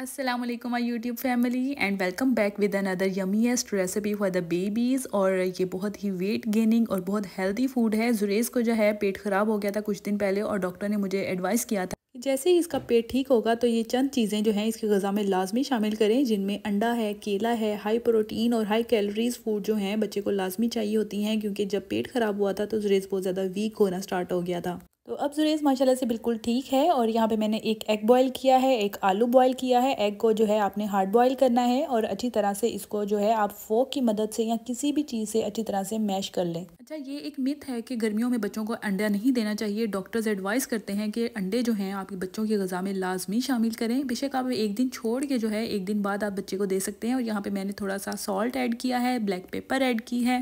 Aslam my YouTube family and welcome back with another yummiest recipe for the babies और ये बहुत ही weight gaining और बहुत हेल्दी फूड है जुरेज़ को जो है पेट ख़राब हो गया था कुछ दिन पहले और डॉक्टर ने मुझे एडवाइस किया था जैसे ही इसका पेट ठीक होगा तो ये चंद चीज़ें जो हैं इसकी गज़ा में लाजमी शामिल करें जिनमें अंडा है केला है हाई प्रोटीन और हाई कैलोरीज फूड जो हैं बच्चे को लाजमी चाहिए होती हैं क्योंकि जब पेट ख़राब हुआ था तो जुरेज़ बहुत ज़्यादा वीक होना स्टार्ट हो गया था तो अब जुरेज़ माशाल्लाह से बिल्कुल ठीक है और यहाँ पे मैंने एक एग बॉईल किया है एक आलू बॉईल किया है एग को जो है आपने हार्ड बॉईल करना है और अच्छी तरह से इसको जो है आप फोक की मदद से या किसी भी चीज़ से अच्छी तरह से मैश कर लें अच्छा ये एक मिथ है कि गर्मियों में बच्चों को अंडा नहीं देना चाहिए डॉक्टर्स एडवाइस करते हैं कि अंडे जो हैं आपके बच्चों की गज़ा में लाजमी शामिल करें बेशक आप एक दिन छोड़ के जो है एक दिन बाद आप बच्चे को दे सकते हैं और यहाँ पर मैंने थोड़ा सा सॉल्ट ऐड किया है ब्लैक पेपर ऐड की है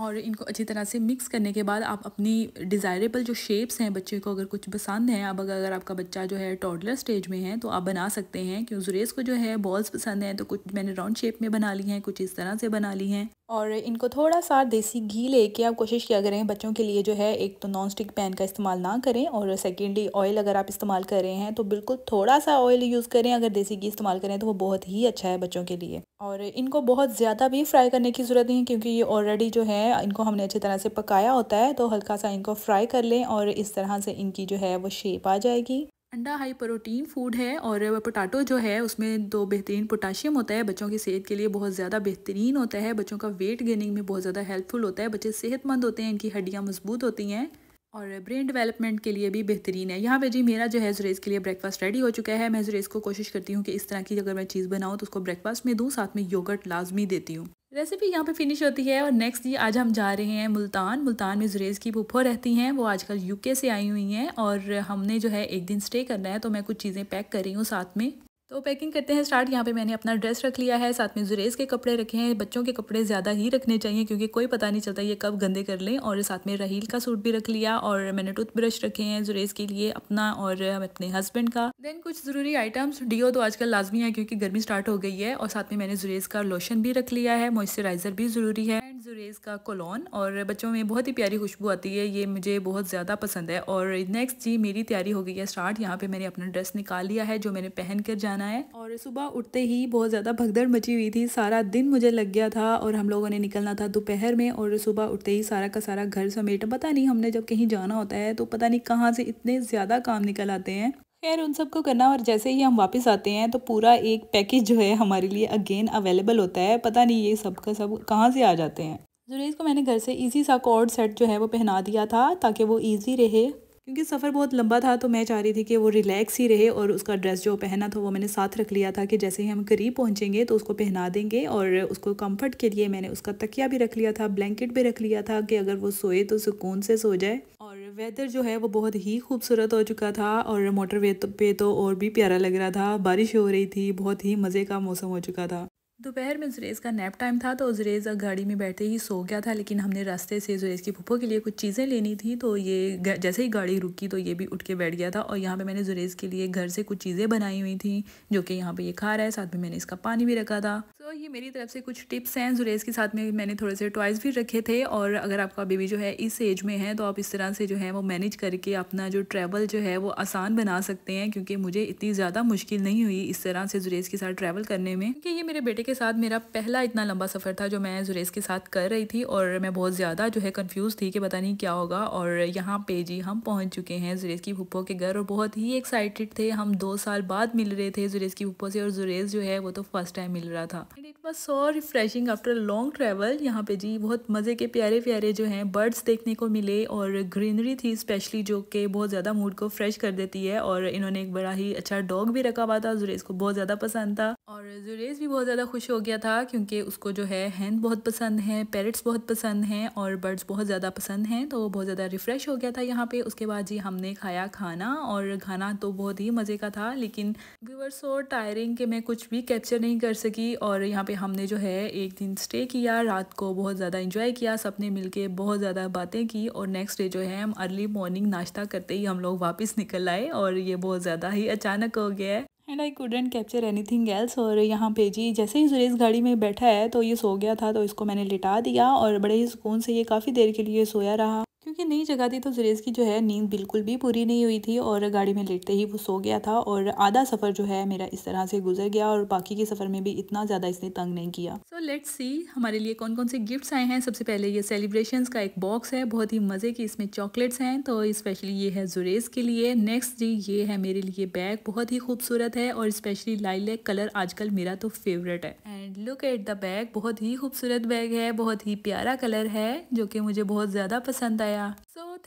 और इनको अच्छी तरह से मिक्स करने के बाद आप अपनी डिज़ायरेबल जो शेप्स हैं बच्चे को अगर कुछ पसंद हैं अब अगर आपका बच्चा जो है टॉडलर स्टेज में है तो आप बना सकते हैं क्यों जुरेस को जो है बॉल्स पसंद हैं तो कुछ मैंने राउंड शेप में बना ली हैं कुछ इस तरह से बना ली हैं और इनको थोड़ा सा देसी घी लेके आप कोशिश किया करें बच्चों के लिए जो है एक तो नॉन स्टिक पैन का इस्तेमाल ना करें और सेकेंडली ऑयल अगर आप इस्तेमाल कर रहे हैं तो बिल्कुल थोड़ा सा ऑयल यूज़ करें अगर देसी घी इस्तेमाल करें तो वो बहुत ही अच्छा है बच्चों के लिए और इनको बहुत ज़्यादा भी फ्राई करने की ज़रूरत नहीं है क्योंकि ये ऑलरेडी जो है इनको हमने अच्छी तरह से पकाया होता है तो हल्का सा इनको फ्राई कर लें और इस तरह से इनकी जो है वो शेप आ जाएगी अंडा हाई प्रोटीन फूड है और पोटाटो जो है उसमें दो बेहतरीन पोटाशियम होता है बच्चों की सेहत के लिए बहुत ज़्यादा बेहतरीन होता है बच्चों का वेट गेनिंग में बहुत ज़्यादा हेल्पफुल होता है बच्चे सेहतमंद होते हैं इनकी हड्डियाँ मजबूत होती हैं और ब्रेन डेवलपमेंट के लिए भी बेहतरीन है यहाँ पे जी मेरा जो है जुरेज के लिए ब्रेकफास्ट रेडी हो चुका है मैं जुरेज को कोशिश करती हूँ कि इस तरह की अगर मैं चीज़ बनाऊँ तो उसको ब्रेकफास्ट में दूँ साथ में योगर्ट लाजमी देती हूँ रेसिपी यहाँ पे फिनिश होती है और नेक्स्ट जी आज हम जा रहे हैं मुल्तान मुल्तान में जुरेज़ की पुप्पो रहती हैं वो आजकल यूके से आई हुई हैं और हमने जो है एक दिन स्टे करना है तो मैं कुछ चीज़ें पैक कर रही हूँ साथ में तो पैकिंग करते हैं स्टार्ट यहाँ पे मैंने अपना ड्रेस रख लिया है साथ में जुरेज़ के कपड़े रखे हैं बच्चों के कपड़े ज़्यादा ही रखने चाहिए क्योंकि कोई पता नहीं चलता ये कब गंदे कर लें और साथ में रहील का सूट भी रख लिया और मैंने टूथब्रश रखे हैं जुरेज़ के लिए अपना और अपने हस्बैंड का देन कुछ ज़रूरी आइटम्स डीओ तो आजकल लाजमी है क्योंकि गर्मी स्टार्ट हो गई है और साथ में मैंने जुरेज़ का लोशन भी रख लिया है मॉइस्चराइज़र भी ज़रूरी है जुरेज़ का कोलोन और बच्चों में बहुत ही प्यारी खुशबू आती है ये मुझे बहुत ज़्यादा पसंद है और नेक्स्ट जी मेरी तैयारी हो गई है स्टार्ट यहाँ पे मैंने अपना ड्रेस निकाल लिया है जो मैंने पहन कर जाना है और सुबह उठते ही बहुत ज़्यादा भगदड़ मची हुई थी सारा दिन मुझे लग गया था और हम लोगों ने निकलना था दोपहर में और सुबह उठते ही सारा का सारा घर समेट पता नहीं हमने जब कहीं जाना होता है तो पता नहीं कहाँ से इतने ज़्यादा काम निकल आते हैं खैर उन सबको करना और जैसे ही हम वापस आते हैं तो पूरा एक पैकेज जो है हमारे लिए अगेन अवेलेबल होता है पता नहीं ये सब का सब कहाँ से आ जाते हैं जुरेज को मैंने घर से इजी सा कॉर्ड सेट जो है वो पहना दिया था ताकि वो इजी रहे क्योंकि सफ़र बहुत लंबा था तो मैं चाह रही थी कि वो रिलैक्स ही रहे और उसका ड्रेस जो पहना था वो मैंने साथ रख लिया था कि जैसे ही हम करीब पहुंचेंगे तो उसको पहना देंगे और उसको कंफर्ट के लिए मैंने उसका तकिया भी रख लिया था ब्लैंकेट भी रख लिया था कि अगर वो सोए तो सुकून से सो जाए और वेदर जो है वो बहुत ही खूबसूरत हो चुका था और मोटर तो, पे तो और भी प्यारा लग रहा था बारिश हो रही थी बहुत ही मज़े का मौसम हो चुका था दोपहर में जुरेज़ का नैप टाइम था तो जुरेज़ गाड़ी में बैठे ही सो गया था लेकिन हमने रास्ते से जुरेज़ की पुप्पो के लिए कुछ चीज़ें लेनी थी तो ये जैसे ही गाड़ी रुकी तो ये भी उठ के बैठ गया था और यहाँ पे मैंने जुरेज़ के लिए घर से कुछ चीज़ें बनाई हुई थी जो कि यहाँ पे ये खा रहा है साथ में मैंने इसका पानी भी रखा था तो ये मेरी तरफ से कुछ टिप्स हैं जुरेज़ के साथ में मैंने थोड़े से टॉयज़ भी रखे थे और अगर आपका बेबी जो है इस एज में है तो आप इस तरह से जो है वो मैनेज करके अपना जो ट्रैवल जो है वो आसान बना सकते हैं क्योंकि मुझे इतनी ज़्यादा मुश्किल नहीं हुई इस तरह से जुरेज़ के साथ ट्रैवल करने में क्योंकि ये मेरे बेटे के साथ मेरा पहला इतना लंबा सफ़र था जो मैं जुरेज़ के साथ कर रही थी और मैं बहुत ज़्यादा जो है कन्फ्यूज़ थी कि पता नहीं क्या होगा और यहाँ पे जी हम पहुँच चुके हैं जुरेज़ की भुप्पो के घर और बहुत ही एक्साइटेड थे हम दो साल बाद मिल रहे थे जुरेज़ की भुप्पो से और जुरेज़ जो है वो तो फ़र्स्ट टाइम मिल रहा था and it was so refreshing after long travel यहाँ पे जी बहुत मज़े के प्यारे प्यारे जो हैं बर्ड्स देखने को मिले और ग्रीनरी थी स्पेशली जो कि बहुत ज़्यादा मूड को फ्रेश कर देती है और इन्होंने एक बड़ा ही अच्छा डॉग भी रखा हुआ था जुरेज़ को बहुत ज़्यादा पसंद था और जुरेज़ भी बहुत ज़्यादा खुश हो गया था क्योंकि उसको जो है हैं बहुत पसंद है पैरट्स बहुत पसंद हैं और बर्ड्स बहुत ज़्यादा पसंद हैं तो वो बहुत ज़्यादा रिफ़्रेश हो गया था यहाँ पे उसके बाद जी हमने खाया खाना और खाना तो बहुत ही मज़े का था लेकिन वी वर सो टायरिंग कि मैं कुछ भी कैप्चर नहीं कर सकी और और यहाँ पे हमने जो है एक दिन स्टे किया रात को बहुत ज़्यादा इंजॉय किया सबने मिलके बहुत ज़्यादा बातें की और नेक्स्ट डे जो है हम अर्ली मॉर्निंग नाश्ता करते ही हम लोग वापस निकल आए और ये बहुत ज़्यादा ही अचानक हो गया है and I couldn't capture anything else और यहाँ पे जी जैसे ही सुरेश गाड़ी में बैठा है तो ये सो गया था तो इसको मैंने लिटा दिया और बड़े ही सुकून से ये काफ़ी देर के लिए सोया रहा ने नहीं जगा दी तो जुरेज़ की जो है नींद बिल्कुल भी पूरी नहीं हुई थी और गाड़ी में लेटते ही वो सो गया था और आधा सफ़र जो है मेरा इस तरह से गुजर गया और बाकी के सफ़र में भी इतना ज़्यादा इसने तंग नहीं किया सो लेट्स सी हमारे लिए कौन कौन से गिफ्ट्स आए हैं सबसे पहले ये सेलिब्रेशन का एक बॉक्स है बहुत ही मज़े की इसमें चॉकलेट्स हैं तो स्पेशली ये है जुरेज़ के लिए नेक्स्ट जी ये है मेरे लिए बैग बहुत ही खूबसूरत है और स्पेशली लाइल कलर आजकल मेरा तो फेवरेट है and look at the bag बहुत ही खूबसूरत बैग है बहुत ही प्यारा कलर है जो कि मुझे बहुत ज़्यादा पसंद आया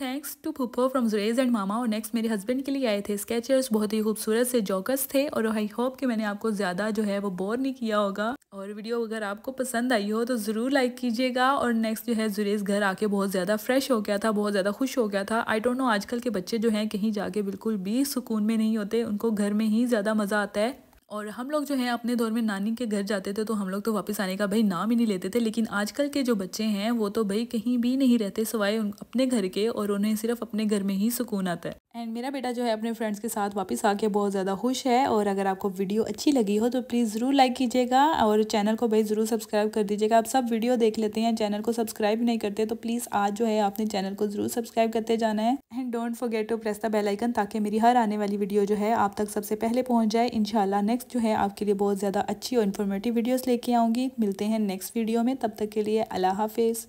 थैंक्स टू पुप्पो फ्रॉम जुरेज एंड मामा और नेक्स्ट मेरे हस्बैंड के लिए आए थे स्केचर्स बहुत ही खूबसूरत से जोकस थे और आई होप कि मैंने आपको ज़्यादा जो है वो बोर नहीं किया होगा और वीडियो अगर आपको पसंद आई हो तो ज़रूर लाइक कीजिएगा और नेक्स्ट जो है जुरेज घर आके बहुत ज़्यादा फ्रेश हो गया था बहुत ज़्यादा खुश हो गया था आई डोंट नो आजकल के बच्चे जो हैं कहीं जाके बिल्कुल भी सुकून में नहीं होते उनको घर में ही ज़्यादा मज़ा आता है और हम लोग जो है अपने दौर में नानी के घर जाते थे तो हम लोग तो वापस आने का भाई नाम ही नहीं लेते थे लेकिन आजकल के जो बच्चे हैं वो तो भाई कहीं भी नहीं रहते सवाए अपने घर के और उन्हें सिर्फ अपने घर में ही सुकून आता है एंड मेरा बेटा जो है अपने फ्रेंड्स के साथ वापस आके बहुत ज़्यादा खुश है और अगर आपको वीडियो अच्छी लगी हो तो प्लीज़ ज़रूर लाइक कीजिएगा और चैनल को भाई ज़रूर सब्सक्राइब कर दीजिएगा आप सब वीडियो देख लेते हैं चैनल को सब्सक्राइब नहीं करते तो प्लीज़ आज जो है आपने चैनल को ज़रूर सब्सक्राइब करते जाना है and don't forget to press the bell icon ताकि मेरी हर आने वाली वीडियो जो है आप तक सबसे पहले पहुँच जाए इन नेक्स्ट जो है आपके लिए बहुत ज़्यादा अच्छी और इन्फॉर्मेटिव वीडियोज़ लेके आऊँगी मिलते हैं नेक्स्ट वीडियो में तब तक के लिए अल्लाह हाफिज़